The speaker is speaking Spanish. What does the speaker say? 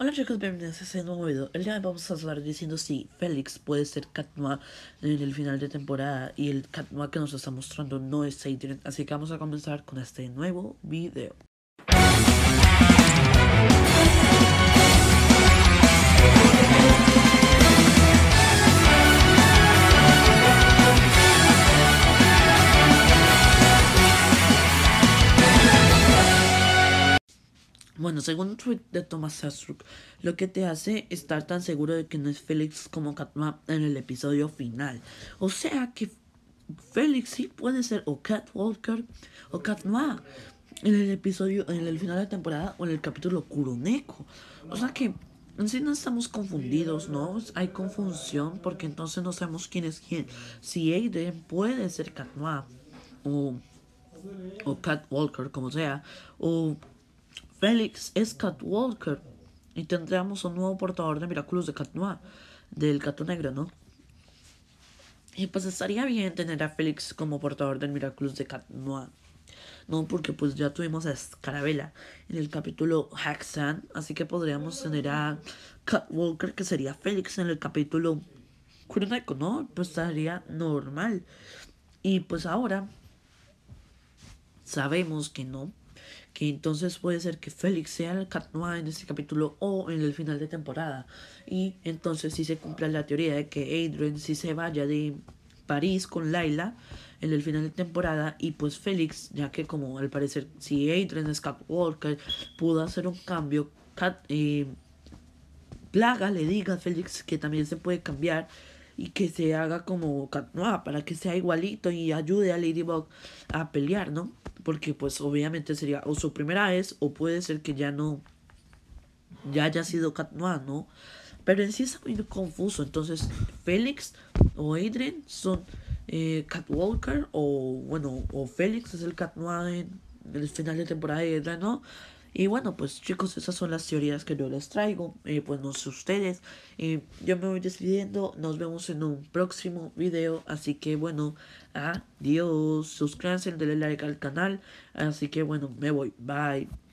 Hola chicos, bienvenidos a este nuevo video. El día de hoy vamos a estar diciendo si Félix puede ser Katma en el final de temporada y el Katma que nos está mostrando no es Adrian. Así que vamos a comenzar con este nuevo video. Bueno, según un tweet de Thomas Astruc, lo que te hace estar tan seguro de que no es Félix como Noir en el episodio final. O sea que Félix sí puede ser o Cat Walker o Noir en el episodio, en el final de la temporada o en el capítulo Kuroneko. O sea que en sí no estamos confundidos, ¿no? Hay confusión porque entonces no sabemos quién es quién. Si Aiden puede ser Cat o, o Cat Walker, como sea, o Félix es Catwalker. Y tendríamos un nuevo portador de Miraculous de Cat Noir, del Gato Negro, ¿no? Y pues estaría bien tener a Félix como portador del Miraculous de Cat Noir. No, porque pues ya tuvimos a Scarabella en el capítulo Haxan, así que podríamos tener a Catwalker, que sería Félix, en el capítulo ¿no? Pues estaría normal. Y pues ahora sabemos que no, que entonces puede ser que Félix sea el Noir en este capítulo o en el final de temporada. Y entonces si se cumple la teoría de que Adrian si se vaya de París con Laila en el final de temporada y pues Félix, ya que como al parecer si Adrian es Walker pudo hacer un cambio, eh, Plaga le diga a Félix que también se puede cambiar y que se haga como Noir, ah, para que sea igualito y ayude a Ladybug a pelear, ¿no? Porque pues obviamente sería o su primera vez o puede ser que ya no, ya haya sido Noir, ¿no? Pero en sí es muy confuso, entonces Félix o Adrian son eh, Catwalker o bueno, o Félix es el Noir en el final de temporada de ¿no? Y bueno, pues chicos, esas son las teorías que yo les traigo. Eh, pues no sé ustedes. Eh, yo me voy despidiendo. Nos vemos en un próximo video. Así que bueno, adiós. Suscríbanse, denle like al canal. Así que bueno, me voy. Bye.